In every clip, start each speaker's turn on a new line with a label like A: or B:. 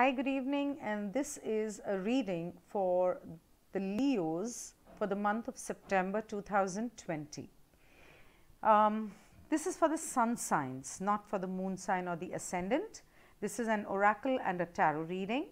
A: Hi, good evening, and this is a reading for the Leos for the month of September 2020. Um, this is for the sun signs, not for the moon sign or the ascendant. This is an oracle and a tarot reading.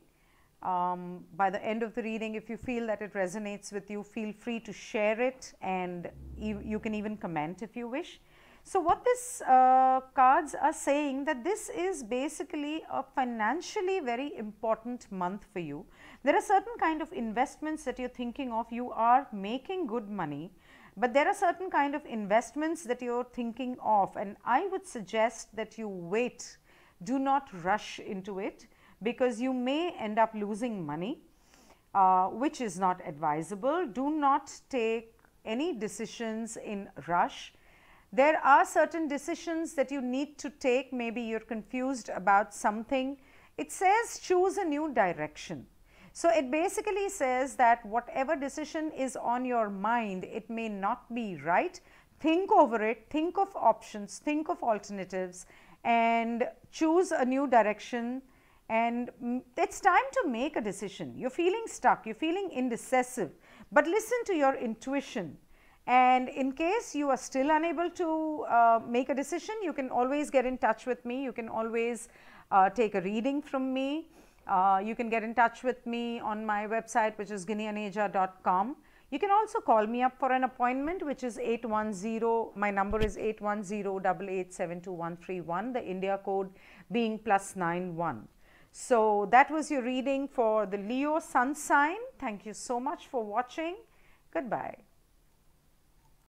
A: Um, by the end of the reading, if you feel that it resonates with you, feel free to share it and you can even comment if you wish. So, what these uh, cards are saying that this is basically a financially very important month for you. There are certain kind of investments that you are thinking of, you are making good money, but there are certain kind of investments that you are thinking of and I would suggest that you wait, do not rush into it because you may end up losing money. Uh, which is not advisable. Do not take any decisions in rush there are certain decisions that you need to take, maybe you are confused about something. It says choose a new direction. So, it basically says that whatever decision is on your mind, it may not be right. Think over it, think of options, think of alternatives and choose a new direction and it's time to make a decision. You're feeling stuck, you're feeling indecisive, but listen to your intuition and in case you are still unable to uh, make a decision, you can always get in touch with me. You can always uh, take a reading from me. Uh, you can get in touch with me on my website which is guineaneja.com. You can also call me up for an appointment which is 810, my number is 810-8872131, the India code being plus 91. So that was your reading for the Leo sun sign. Thank you so much for watching. Goodbye.